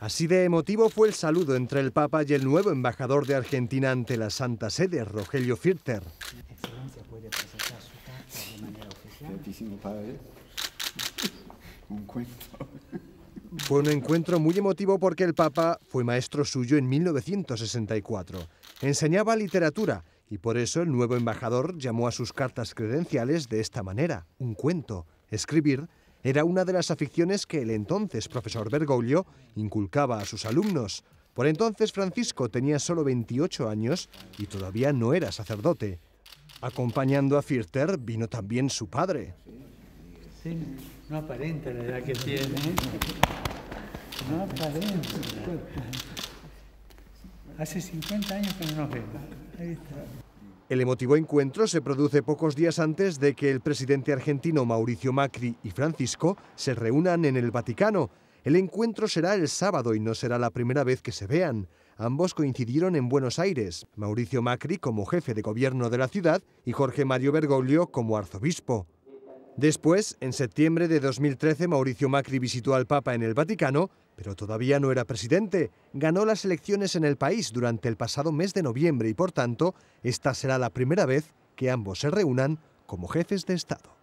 Así de emotivo fue el saludo entre el Papa y el nuevo embajador de Argentina ante la Santa Sede, Rogelio Firter. Fue un encuentro muy emotivo porque el Papa fue maestro suyo en 1964. Enseñaba literatura y por eso el nuevo embajador llamó a sus cartas credenciales de esta manera, un cuento, escribir era una de las aficiones que el entonces profesor Bergoglio inculcaba a sus alumnos. Por entonces Francisco tenía solo 28 años y todavía no era sacerdote. Acompañando a Firter vino también su padre. no aparenta la edad que tiene. ¿eh? No aparenta. Hace 50 años que no nos el emotivo encuentro se produce pocos días antes de que el presidente argentino Mauricio Macri y Francisco se reúnan en el Vaticano. El encuentro será el sábado y no será la primera vez que se vean. Ambos coincidieron en Buenos Aires, Mauricio Macri como jefe de gobierno de la ciudad y Jorge Mario Bergoglio como arzobispo. Después, en septiembre de 2013, Mauricio Macri visitó al Papa en el Vaticano pero todavía no era presidente. Ganó las elecciones en el país durante el pasado mes de noviembre y por tanto, esta será la primera vez que ambos se reúnan como jefes de Estado.